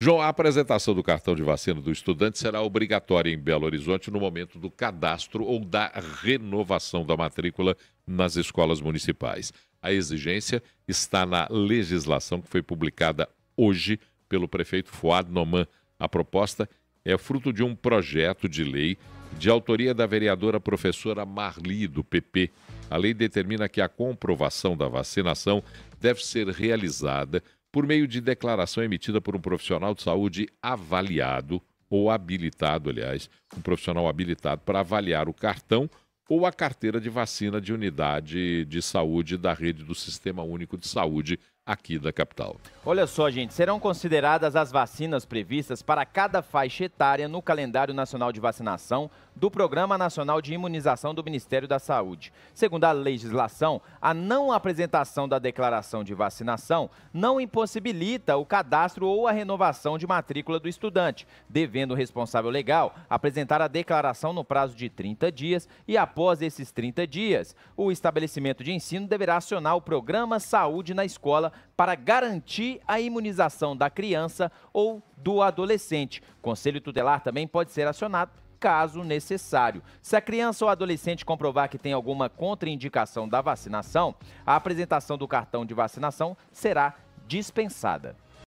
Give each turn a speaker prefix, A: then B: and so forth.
A: João, a apresentação do cartão de vacina do estudante será obrigatória em Belo Horizonte no momento do cadastro ou da renovação da matrícula nas escolas municipais. A exigência está na legislação que foi publicada hoje pelo prefeito Fuad Noman. A proposta é fruto de um projeto de lei de autoria da vereadora professora Marli, do PP. A lei determina que a comprovação da vacinação deve ser realizada por meio de declaração emitida por um profissional de saúde avaliado ou habilitado, aliás, um profissional habilitado para avaliar o cartão ou a carteira de vacina de unidade de saúde da rede do Sistema Único de Saúde aqui da capital.
B: Olha só, gente, serão consideradas as vacinas previstas para cada faixa etária no calendário nacional de vacinação do Programa Nacional de Imunização do Ministério da Saúde. Segundo a legislação, a não apresentação da declaração de vacinação não impossibilita o cadastro ou a renovação de matrícula do estudante, devendo o responsável legal apresentar a declaração no prazo de 30 dias e após esses 30 dias, o estabelecimento de ensino deverá acionar o Programa Saúde na escola para garantir a imunização da criança ou do adolescente. Conselho Tutelar também pode ser acionado caso necessário. Se a criança ou adolescente comprovar que tem alguma contraindicação da vacinação, a apresentação do cartão de vacinação será dispensada.